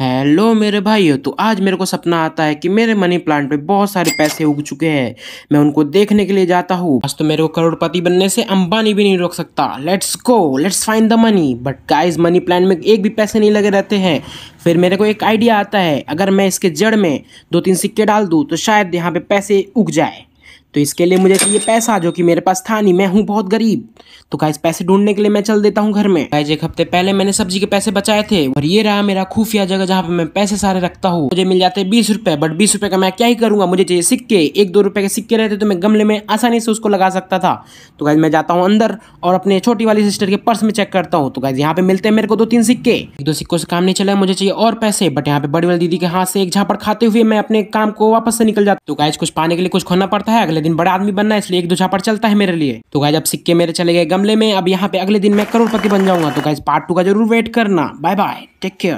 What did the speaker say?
hello मेरे भाई तो आज मेरे को सपना आता है कि मेरे मनी प्लांट पे बहुत सारे पैसे उग चुके हैं मैं उनको देखने के लिए जाता हूँ आज तो मेरे को करोड़पति बनने से अंबानी भी नहीं रोक सकता let's go let's find the money but guys money plant में एक भी पैसे नहीं लगे रहते हैं फिर मेरे को एक आइडिया आता है अगर मैं इसके जड़ में दो तीन सिक्के डाल दूँ तो शायद यहाँ पे पैसे उग जाए तो इसके लिए मुझे चाहिए पैसा जो कि मेरे पास था नहीं मैं हूँ बहुत गरीब तो गाइज पैसे ढूंढने के लिए मैं चल देता हूँ घर में गाइज एक हफ्ते पहले मैंने सब्जी के पैसे बचाए थे और ये रहा मेरा खुफिया जगह जहाँ पे मैं पैसे सारे रखता हूँ मुझे मिल जाते बीस रुपए बट बीस रुपए का मैं क्या ही करूंगा मुझे चाहिए सिक्के एक दो रुपए के सिक्के रहते तो मैं गमले में आसानी से उसको लगा सकता था तो गाइज मैं जाता हूँ अंदर और अपने छोटी वाली सिस्टर के पर्स में चेक करता हूँ तो गाइज यहाँ पे मिलते हैं मेरे को दो तीन सिक्के एक दो सिक्कों से काम नहीं चला मुझे चाहिए और पैसे बट यहाँ पे बड़ी वाली दीदी के हाथ से एक झापड़ खाते हुए मैं अपने काम को वापस से निकल जाता तो गाइज कुछ पाने के लिए कुछ खोना पड़ता है अगले दिन बड़ा आदमी बनना है इसलिए एक दो छापर चलता है मेरे लिए तो गाय जब सिक्के मेरे चले गए गमले में अब यहाँ पे अगले दिन मैं करोड़पति बन जाऊंगा तो गाय पार्ट टू का जरूर वेट करना बाय बाय टेक केयर